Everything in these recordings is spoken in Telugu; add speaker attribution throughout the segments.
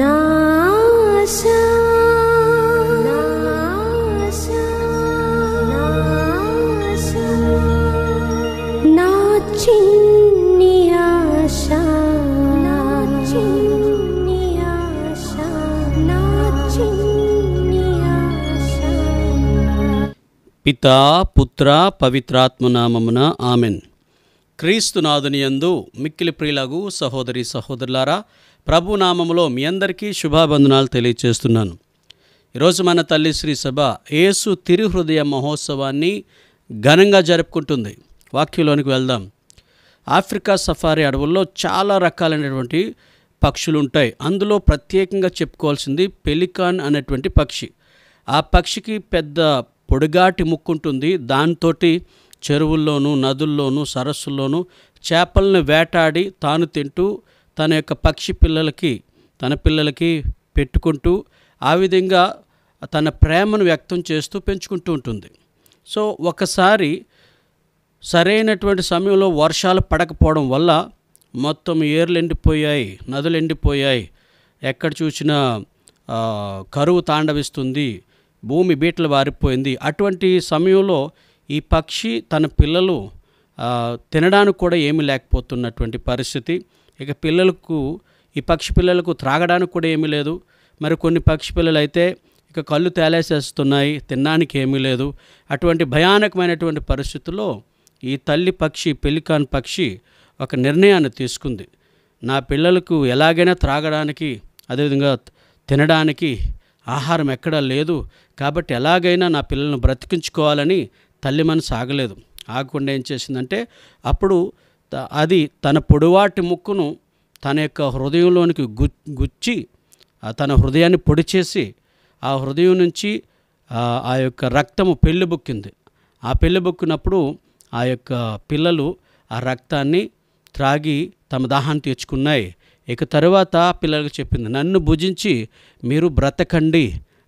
Speaker 1: नाशा नाशा नाशा नाचिन्नि आशा नाचिन्नि आशा नाचिन्नि आशा పితా పుత్ర పవిత్రాత్మనామమున ఆమెన్ క్రీస్తునాథునియందు మిక్కిలి ప్రియులగు సహోదరి సహోదరులారా ప్రభునామములో మీ అందరికీ శుభాబంధనాలు తెలియచేస్తున్నాను ఈరోజు మన తల్లి శ్రీ సభ యేసు తిరుహృదయ మహోత్సవాన్ని ఘనంగా జరుపుకుంటుంది వాక్యంలోనికి వెళ్దాం ఆఫ్రికా సఫారీ అడవుల్లో చాలా రకాలైనటువంటి పక్షులు ఉంటాయి అందులో ప్రత్యేకంగా చెప్పుకోవాల్సింది పెలికాన్ అనేటువంటి పక్షి ఆ పక్షికి పెద్ద పొడిగాటి ముక్కుంటుంది దాంతో చెరువుల్లోనూ నదుల్లోనూ సరస్సుల్లోనూ చేపలను వేటాడి తాను తింటూ తన యొక్క పక్షి పిల్లలకి తన పిల్లలకి పెట్టుకుంటూ ఆ విధంగా తన ప్రేమను వ్యక్తం చేస్తూ పెంచుకుంటూ ఉంటుంది సో ఒకసారి సరైనటువంటి సమయంలో వర్షాలు పడకపోవడం వల్ల మొత్తం ఏర్లు ఎండిపోయాయి నదులు ఎండిపోయాయి ఎక్కడ చూసినా కరువు తాండవిస్తుంది భూమి బీటలు వారిపోయింది అటువంటి సమయంలో ఈ పక్షి తన పిల్లలు తినడానికి కూడా ఏమీ లేకపోతున్నటువంటి పరిస్థితి ఇక పిల్లలకు ఈ పక్షి పిల్లలకు త్రాగడానికి కూడా ఏమీ లేదు మరి కొన్ని పక్షి పిల్లలు అయితే ఇక కళ్ళు తేలేసేస్తున్నాయి తినడానికి ఏమీ లేదు అటువంటి భయానకమైనటువంటి పరిస్థితుల్లో ఈ తల్లి పక్షి పెలికాన్ పక్షి ఒక నిర్ణయాన్ని తీసుకుంది నా పిల్లలకు ఎలాగైనా త్రాగడానికి అదేవిధంగా తినడానికి ఆహారం ఎక్కడా లేదు కాబట్టి ఎలాగైనా నా పిల్లలను బ్రతికించుకోవాలని తల్లి మనసు ఆగలేదు ఆగకుండా ఏం చేసిందంటే అప్పుడు అది తన పొడివాటి ముక్కును తన యొక్క హృదయంలోనికి గు గుచ్చి తన హృదయాన్ని పొడి చేసి ఆ హృదయం నుంచి ఆ యొక్క రక్తము బొక్కింది ఆ బొక్కినప్పుడు ఆ యొక్క పిల్లలు ఆ రక్తాన్ని త్రాగి తమ దాహాన్ని తీర్చుకున్నాయి ఇక తరువాత పిల్లలకు చెప్పింది నన్ను భుజించి మీరు బ్రతకండి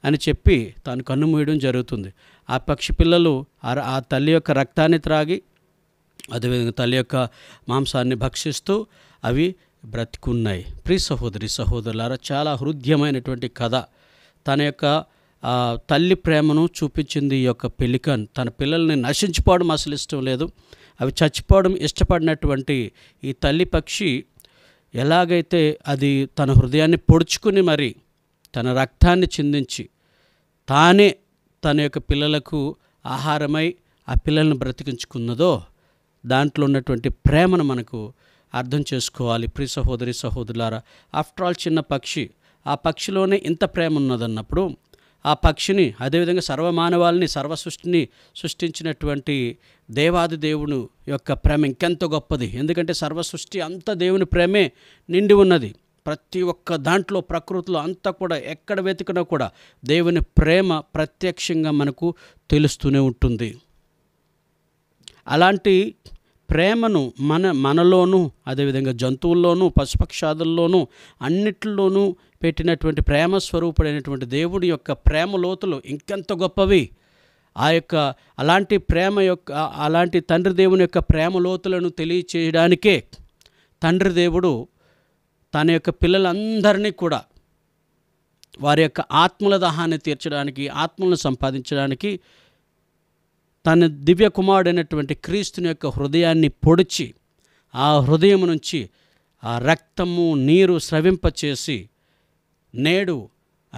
Speaker 1: అని చెప్పి తాను కన్ను మూయడం జరుగుతుంది ఆ పక్షి పిల్లలు ఆ తల్లి యొక్క రక్తాన్ని త్రాగి అదేవిధంగా తల్లి యొక్క మాంసాన్ని భక్షిస్తూ అవి బ్రతికున్నాయి ప్రి సహోదరి సహోదరులారా చాలా హృదయమైనటువంటి కథ తన యొక్క తల్లి ప్రేమను చూపించింది ఈ యొక్క పెలికన్ తన పిల్లల్ని నశించిపోవడం అసలు ఇష్టం లేదు అవి చచ్చిపోవడం ఇష్టపడినటువంటి ఈ తల్లి పక్షి ఎలాగైతే అది తన హృదయాన్ని పొడుచుకుని మరి తన రక్తాన్ని చిందించి తానే తన యొక్క పిల్లలకు ఆహారమై ఆ పిల్లలను బ్రతికించుకున్నదో దాంట్లో ఉన్నటువంటి ప్రేమను మనకు అర్థం చేసుకోవాలి ప్రి సహోదరి సహోదరులారా ఆఫ్టర్ ఆల్ చిన్న పక్షి ఆ పక్షిలోనే ఇంత ప్రేమ ఉన్నదన్నప్పుడు ఆ పక్షిని అదేవిధంగా సర్వమానవాళ్ళని సర్వ సృష్టిని సృష్టించినటువంటి దేవాది దేవుని యొక్క ప్రేమ ఇంకెంత గొప్పది ఎందుకంటే సర్వ సృష్టి అంత దేవుని ప్రేమే నిండి ఉన్నది ప్రతి ఒక్క దాంట్లో ప్రకృతిలో అంతా కూడా ఎక్కడ వెతికినా కూడా దేవుని ప్రేమ ప్రత్యక్షంగా మనకు తెలుస్తూనే ఉంటుంది అలాంటి ప్రేమను మన మనలోనూ అదేవిధంగా జంతువుల్లోనూ పశుపక్షాదుల్లోనూ అన్నిట్లోనూ పెట్టినటువంటి ప్రేమ స్వరూపుడైనటువంటి దేవుడి యొక్క ప్రేమ లోతులు ఇంకెంత గొప్పవి ఆ యొక్క అలాంటి ప్రేమ యొక్క అలాంటి తండ్రి దేవుని యొక్క ప్రేమ లోతులను తెలియచేయడానికే తండ్రి దేవుడు తన యొక్క పిల్లలందరినీ కూడా వారి యొక్క ఆత్మల దాహాన్ని తీర్చడానికి ఆత్మలను సంపాదించడానికి తన దివ్య కుమారుడైనటువంటి క్రీస్తుని యొక్క హృదయాన్ని పొడిచి ఆ హృదయం నుంచి ఆ రక్తము నీరు స్రవింపచేసి నేడు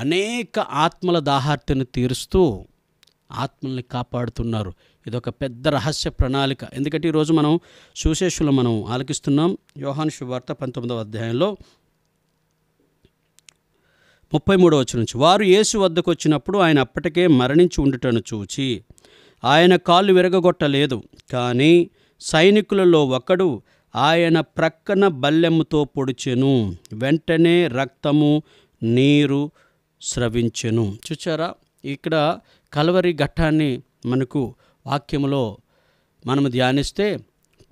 Speaker 1: అనేక ఆత్మల దాహార్తిని తీరుస్తూ ఆత్మల్ని కాపాడుతున్నారు ఇదొక పెద్ద రహస్య ప్రణాళిక ఎందుకంటే ఈరోజు మనం సుశేషులు మనం ఆలకిస్తున్నాం యోహాన్ శుభార్త పంతొమ్మిదవ అధ్యాయంలో ముప్పై మూడవ నుంచి వారు యేసు వద్దకు వచ్చినప్పుడు ఆయన అప్పటికే మరణించి ఉండుటను చూచి ఆయన కాళ్ళు విరగగొట్టలేదు కానీ సైనికులలో ఒకడు ఆయన ప్రక్కన బల్లెమ్ముతో పొడిచెను వెంటనే రక్తము నీరు స్రవించెను చూచారా ఇక్కడ కలవరి ఘట్టాన్ని మనకు వాక్యములో మనము ధ్యానిస్తే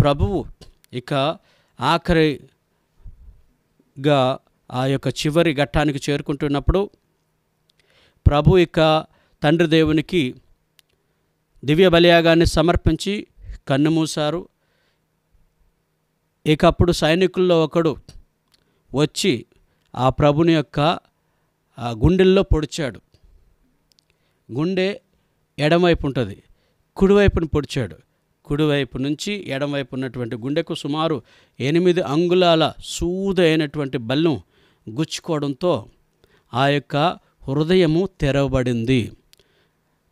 Speaker 1: ప్రభువు ఇక ఆఖరిగా ఆ యొక్క చివరి ఘట్టానికి చేరుకుంటున్నప్పుడు ప్రభు ఇక తండ్రి దేవునికి దివ్య బలియాగాన్ని సమర్పించి కన్ను మూశారు ఇక అప్పుడు సైనికుల్లో ఒకడు వచ్చి ఆ ప్రభుని యొక్క గుండెల్లో పొడిచాడు గుండె ఎడమవైపు ఉంటుంది కుడివైపును పొడిచాడు కుడివైపు నుంచి ఎడంవైపు ఉన్నటువంటి గుండెకు సుమారు ఎనిమిది అంగుళాల సూదైనటువంటి బల్లం గుచ్చుకోవడంతో ఆ యొక్క హృదయము తెరవబడింది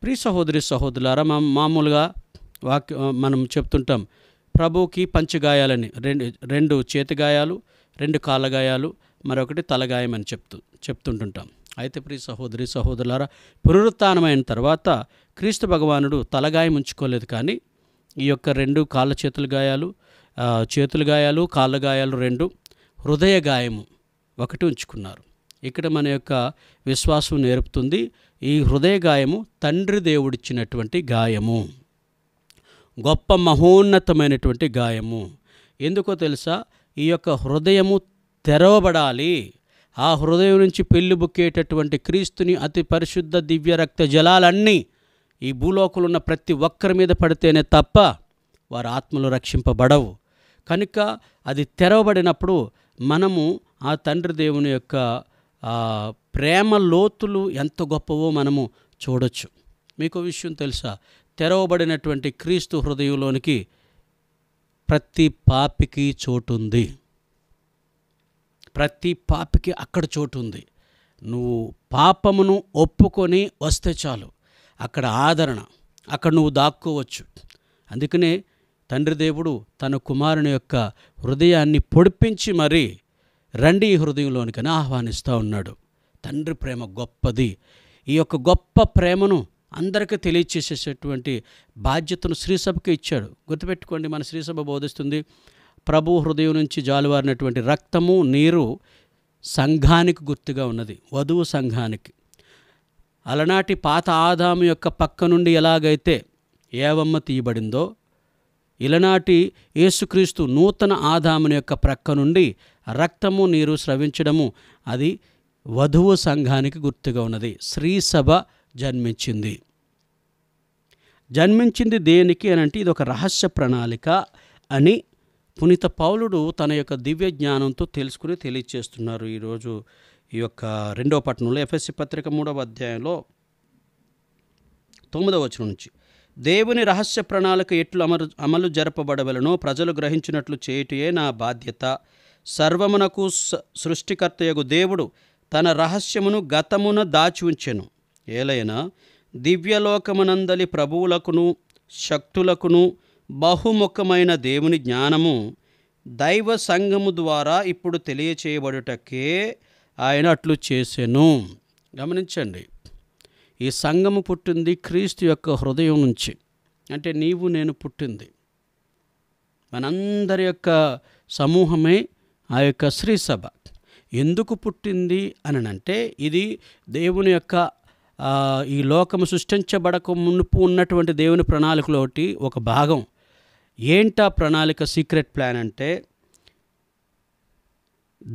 Speaker 1: ప్రీ సహోదరి సహోదరులారా మా మామూలుగా వాక్య మనం చెప్తుంటాం ప్రభుకి పంచగాయాలని రెండు రెండు చేతి గాయాలు రెండు కాళ్ళ గాయాలు మరొకటి తలగాయం అని చెప్తూ చెప్తుంటుంటాం అయితే ప్రీ సహోదరి సహోదరులారా పునరుత్నమైన తర్వాత క్రీస్తు భగవానుడు తలగాయం ఉంచుకోలేదు కానీ ఈ యొక్క రెండు కాళ్ళ చేతుల గాయాలు చేతుల గాయాలు కాళ్ళ గాయాలు రెండు హృదయ గాయము ఒకటి ఉంచుకున్నారు ఇక్కడ మన యొక్క విశ్వాసం నేర్పుతుంది ఈ హృదయ గాయము తండ్రి దేవుడిచ్చినటువంటి గాయము గొప్ప మహోన్నతమైనటువంటి గాయము ఎందుకో తెలుసా ఈ యొక్క హృదయము తెరవబడాలి ఆ హృదయం నుంచి పెళ్లి బుక్కేటటువంటి క్రీస్తుని అతి పరిశుద్ధ దివ్య రక్త జలాలన్నీ ఈ భూలోకంలో ప్రతి ఒక్కరి మీద పడితేనే తప్ప వారు ఆత్మలు రక్షింపబడవు కనుక అది తెరవబడినప్పుడు మనము ఆ తండ్రి దేవుని యొక్క ప్రేమ లోతులు ఎంత గొప్పవో మనము చూడొచ్చు మీకు విషయం తెలుసా తెరవబడినటువంటి క్రీస్తు హృదయంలోనికి ప్రతి పాపికి చోటు ఉంది ప్రతి పాపికి అక్కడ చోటు ఉంది నువ్వు పాపమును ఒప్పుకొని వస్తే చాలు అక్కడ ఆదరణ అక్కడ నువ్వు దాక్కోవచ్చు అందుకనే తండ్రి దేవుడు తన కుమారుని యొక్క హృదయాన్ని పొడిపించి మరీ రండి ఈ హృదయంలోనికని ఆహ్వానిస్తూ ఉన్నాడు తండ్రి ప్రేమ గొప్పది ఈ యొక్క గొప్ప ప్రేమను అందరికీ తెలియచేసేసేటువంటి బాధ్యతను శ్రీసభకి ఇచ్చాడు గుర్తుపెట్టుకోండి మన శ్రీసభ బోధిస్తుంది ప్రభు హృదయం నుంచి జాలువారినటువంటి రక్తము నీరు సంఘానికి గుర్తుగా ఉన్నది వధువు సంఘానికి అలనాటి పాత ఆదాము యొక్క పక్క నుండి ఎలాగైతే ఏవమ్మ తీయబడిందో ఇలనాటి యేసుక్రీస్తు నూతన ఆదాముని యొక్క ప్రక్క నుండి రక్తము నీరు స్రవించడము అది వధువు సంఘానికి గుర్తుగా ఉన్నది శ్రీసభ జన్మించింది జన్మించింది దేనికి అని అంటే ఇది ఒక రహస్య ప్రణాళిక అని పునీత పౌలుడు తన యొక్క దివ్య జ్ఞానంతో తెలుసుకుని తెలియచేస్తున్నారు ఈరోజు ఈ యొక్క రెండవ పట్టణంలో ఎఫ్ఎస్సి పత్రిక మూడవ అధ్యాయంలో తొమ్మిదవ వచనం నుంచి దేవుని రహస్య ప్రణాళిక ఎట్లు అమలు అమలు జరపబడవలనో ప్రజలు గ్రహించినట్లు చేయటే నా బాధ్యత సర్వమునకు సృష్టికర్తయగు దేవుడు తన రహస్యమును గతమున దాచి ఉంచెను ఏలైనా దివ్యలోకమునందలి ప్రభువులకును శక్తులకును బహుముఖమైన దేవుని జ్ఞానము దైవ సంఘము ద్వారా ఇప్పుడు తెలియచేయబడుటకే ఆయన అట్లు చేసెను గమనించండి ఈ సంఘము పుట్టింది క్రీస్తు యొక్క హృదయం నుంచి అంటే నీవు నేను పుట్టింది మనందరి యొక్క సమూహమే ఆ యొక్క శ్రీసభ ఎందుకు పుట్టింది అని అంటే ఇది దేవుని యొక్క ఈ లోకము సృష్టించబడక మునుపు ఉన్నటువంటి దేవుని ప్రణాళికలోటి ఒక భాగం ఏంటా ప్రణాళిక సీక్రెట్ ప్లాన్ అంటే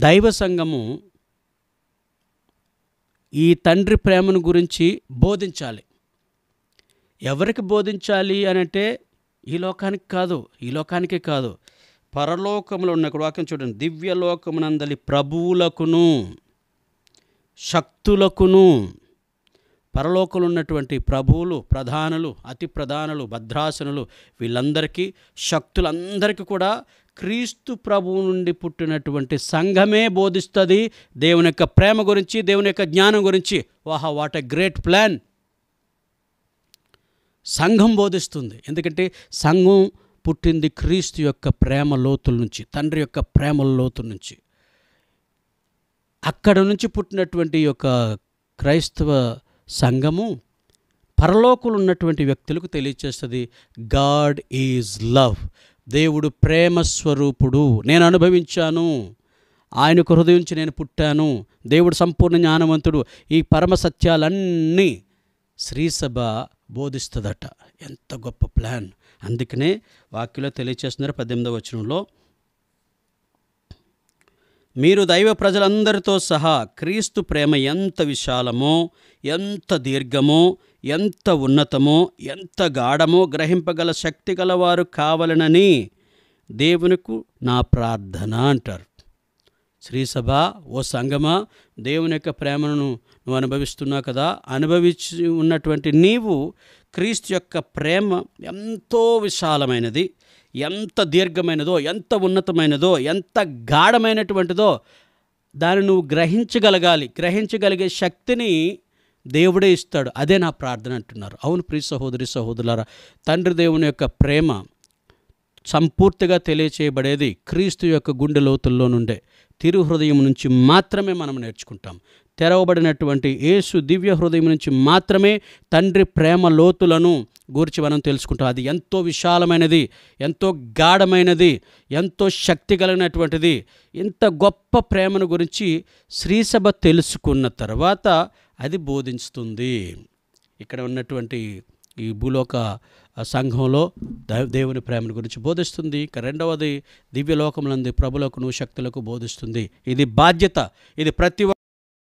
Speaker 1: దైవ సంఘము ఈ తండ్రి ప్రేమను గురించి బోధించాలి ఎవరికి బోధించాలి అని అంటే ఈ లోకానికి కాదు ఈ లోకానికే కాదు పరలోకంలో ఉన్న వాక్యం చూడండి దివ్యలోకమునందలి ప్రభువులకును శక్తులకును పరలోకంలో ఉన్నటువంటి ప్రభువులు ప్రధానులు అతి ప్రధానులు భద్రాసనులు వీళ్ళందరికీ శక్తులందరికీ కూడా క్రీస్తు ప్రభువు నుండి పుట్టినటువంటి సంఘమే బోధిస్తుంది దేవుని యొక్క ప్రేమ గురించి దేవుని యొక్క జ్ఞానం గురించి వాహా వాట్ ఎ గ్రేట్ ప్లాన్ సంఘం బోధిస్తుంది ఎందుకంటే సంఘం పుట్టింది క్రీస్తు యొక్క ప్రేమ లోతుల నుంచి తండ్రి యొక్క ప్రేమ లోతుల నుంచి అక్కడ నుంచి పుట్టినటువంటి యొక్క క్రైస్తవ సంఘము పరలోకులు ఉన్నటువంటి వ్యక్తులకు తెలియచేస్తుంది గాడ్ ఈజ్ లవ్ దేవుడు ప్రేమ స్వరూపుడు నేను అనుభవించాను ఆయనకు హృదయించి నేను పుట్టాను దేవుడు సంపూర్ణ జ్ఞానవంతుడు ఈ పరమ సత్యాలన్నీ శ్రీసభ బోధిస్తుందట ఎంత గొప్ప ప్లాన్ అందుకనే వాక్యలో తెలియచేస్తున్నారు పద్దెనిమిదవ వచనంలో మీరు దైవ ప్రజలందరితో సహా క్రీస్తు ప్రేమ ఎంత విశాలమో ఎంత దీర్ఘమో ఎంత ఉన్నతమో ఎంత గాఢమో గ్రహింపగల శక్తి గలవారు కావాలనని దేవునికి నా ప్రార్థన అంటారు శ్రీసభ ఓ సంగమ దేవుని యొక్క ప్రేమను నువ్వు అనుభవిస్తున్నావు కదా అనుభవించి ఉన్నటువంటి నీవు క్రీస్తు యొక్క ప్రేమ ఎంతో విశాలమైనది ఎంత దీర్ఘమైనదో ఎంత ఉన్నతమైనదో ఎంత గాఢమైనటువంటిదో దాన్ని నువ్వు గ్రహించగలగాలి గ్రహించగలిగే శక్తిని దేవుడే ఇస్తాడు అదే నా ప్రార్థన అంటున్నారు అవును ప్రీ సహోదరి సహోదరులారా తండ్రి దేవుని యొక్క ప్రేమ సంపూర్తిగా తెలియచేయబడేది క్రీస్తు యొక్క గుండె లోతుల్లో నుండే తిరుహృదయం హృదయం నుంచి మాత్రమే మనం నేర్చుకుంటాం తెరవబడినటువంటి యేసు దివ్య హృదయం నుంచి మాత్రమే తండ్రి ప్రేమ లోతులను గురించి మనం తెలుసుకుంటాం అది ఎంతో విశాలమైనది ఎంతో గాఢమైనది ఎంతో శక్తి కలిగినటువంటిది ఇంత గొప్ప ప్రేమను గురించి శ్రీసభ తెలుసుకున్న తర్వాత అది బోధించుతుంది ఇక్కడ ఉన్నటువంటి ఈ భూలోక సంఘంలో దేవుని ప్రేమను గురించి బోధిస్తుంది ఇక రెండవది దివ్యలోకములందు ప్రభులకును శక్తులకు బోధిస్తుంది ఇది బాధ్యత ఇది ప్రతి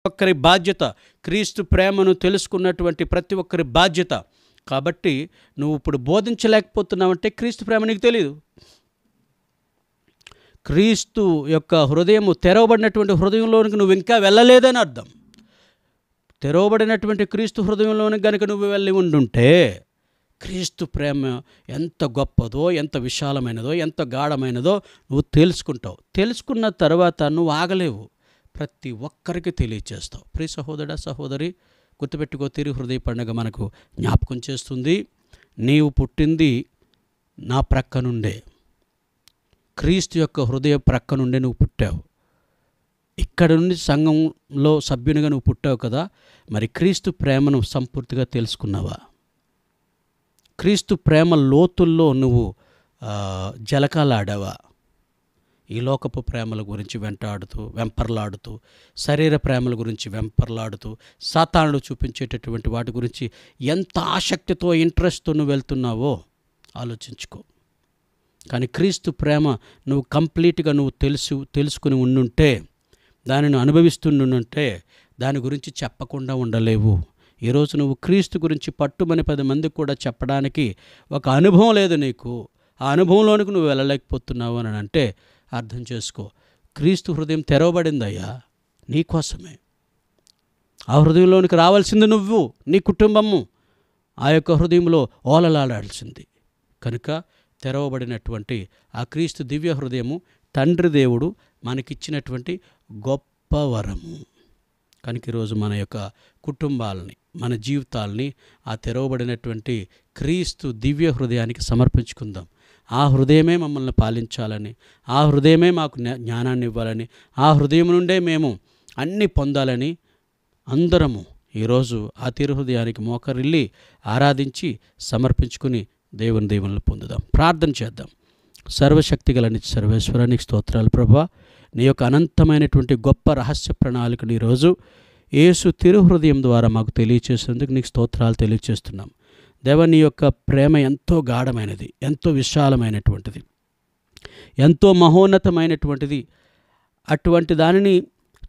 Speaker 1: ఒక్కరి బాధ్యత క్రీస్తు ప్రేమను తెలుసుకున్నటువంటి ప్రతి ఒక్కరి బాధ్యత కాబట్టి నువ్వు ఇప్పుడు బోధించలేకపోతున్నావంటే క్రీస్తు ప్రేమ నీకు తెలియదు క్రీస్తు యొక్క హృదయము తెరవబడినటువంటి హృదయంలోనికి నువ్వు ఇంకా వెళ్ళలేదని అర్థం తెరవబడినటువంటి క్రీస్తు హృదయంలోనే గనుక నువ్వు వెళ్ళి ఉండుంటే క్రీస్తు ప్రేమ ఎంత గొప్పదో ఎంత విశాలమైనదో ఎంత గాఢమైనదో నువ్వు తెలుసుకుంటావు తెలుసుకున్న తర్వాత నువ్వు ఆగలేవు ప్రతి ఒక్కరికి తెలియచేస్తావు ప్రియ సహోదర సహోదరి గుర్తుపెట్టుకో తిరి హృదయ పండుగ మనకు జ్ఞాపకం చేస్తుంది నీవు పుట్టింది నా ప్రక్క నుండే క్రీస్తు యొక్క హృదయ ప్రక్క నుండే నువ్వు పుట్టావు ఇక్కడ నుండి సంఘంలో సభ్యునిగా నువ్వు పుట్టావు కదా మరి క్రీస్తు ప్రేమను సంపూర్తిగా తెలుసుకున్నావా క్రీస్తు ప్రేమ లోతుల్లో నువ్వు జలకాలాడావా ఈ లోకపు ప్రేమల గురించి వెంటాడుతూ వెంపర్లాడుతూ శరీర ప్రేమల గురించి వెంపర్లాడుతూ సాతానుడు చూపించేటటువంటి వాటి గురించి ఎంత ఆసక్తితో ఇంట్రెస్ట్తో నువ్వు వెళ్తున్నావో ఆలోచించుకో కానీ క్రీస్తు ప్రేమ నువ్వు కంప్లీట్గా నువ్వు తెలుసు తెలుసుకుని ఉండుంటే దానిని అనుభవిస్తుంటే దాని గురించి చెప్పకుండా ఉండలేవు ఈరోజు నువ్వు క్రీస్తు గురించి పట్టుమని పది మందికి కూడా చెప్పడానికి ఒక అనుభవం లేదు నీకు ఆ అనుభవంలోనికి నువ్వు వెళ్ళలేకపోతున్నావు అని అంటే అర్థం చేసుకో క్రీస్తు హృదయం తెరవబడిందయ్యా నీ కోసమే ఆ హృదయంలోనికి రావాల్సింది నువ్వు నీ కుటుంబము ఆ యొక్క హృదయంలో ఓలలాడాల్సింది కనుక తెరవబడినటువంటి ఆ క్రీస్తు దివ్య హృదయము తండ్రి దేవుడు మనకిచ్చినటువంటి గొప్ప వరము కనుక ఈరోజు మన యొక్క కుటుంబాలని మన జీవితాలని ఆ తెరవబడినటువంటి క్రీస్తు దివ్య హృదయానికి సమర్పించుకుందాం ఆ హృదయమే మమ్మల్ని పాలించాలని ఆ హృదయమే మాకు జ్ఞానాన్ని ఇవ్వాలని ఆ హృదయం నుండే మేము అన్నీ పొందాలని అందరము ఈరోజు ఆ హృదయానికి మోకరిల్లి ఆరాధించి సమర్పించుకుని దేవుని దేవుని పొందుదాం ప్రార్థన చేద్దాం సర్వశక్తి గల సర్వేశ్వరానికి స్తోత్రాలు ప్రభా నీ యొక్క అనంతమైనటువంటి గొప్ప రహస్య ప్రణాళికను ఈరోజు ఏసు తిరుహృదయం ద్వారా మాకు తెలియచేసేందుకు నీకు స్తోత్రాలు తెలియచేస్తున్నాం దేవ నీ యొక్క ప్రేమ ఎంతో గాఢమైనది ఎంతో విశాలమైనటువంటిది ఎంతో మహోన్నతమైనటువంటిది అటువంటి దానిని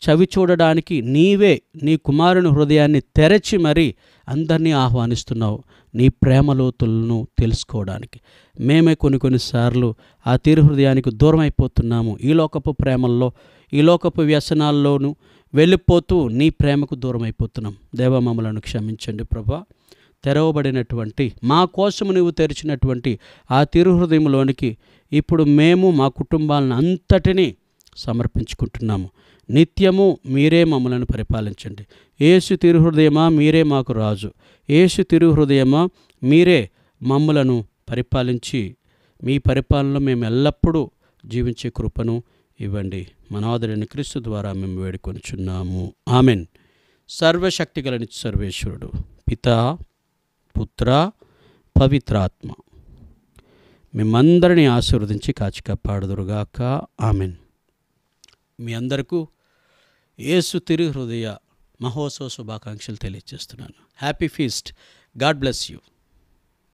Speaker 1: చవి చూడడానికి నీవే నీ కుమారుని హృదయాన్ని తెరచి మరీ అందరినీ ఆహ్వానిస్తున్నావు నీ ప్రేమ లోతులను తెలుసుకోవడానికి మేమే కొన్ని కొన్నిసార్లు ఆ హృదయానికి దూరం అయిపోతున్నాము ఈ లోకపు ప్రేమల్లో ఈ లోకపు వ్యసనాల్లోనూ వెళ్ళిపోతూ నీ ప్రేమకు దూరం అయిపోతున్నాం దేవ మమ్మలను క్షమించండి ప్రభా తెరవబడినటువంటి మా కోసము నువ్వు తెరిచినటువంటి ఆ తిరుహృదయంలోనికి ఇప్పుడు మేము మా కుటుంబాలను అంతటినీ సమర్పించుకుంటున్నాము నిత్యము మీరే మమ్మలను పరిపాలించండి ఏసు తిరుహృదయమా మీరే మాకు రాజు ఏసు తిరుహృదయమా మీరే మమ్మలను పరిపాలించి మీ పరిపాలనలో మేము ఎల్లప్పుడూ జీవించే కృపను ఇవ్వండి మనాదుడైన క్రీస్తు ద్వారా మేము వేడుకొనిచున్నాము ఆమెన్ సర్వశక్తి సర్వేశ్వరుడు పిత పుత్ర పవిత్రాత్మ మిమ్మందరినీ ఆశీర్వదించి కాచి ఆమెన్ మీ అందరికీ యేసు తిరు హృదయ మహోత్సవ శుభాకాంక్షలు తెలియజేస్తున్నాను happy feast God bless you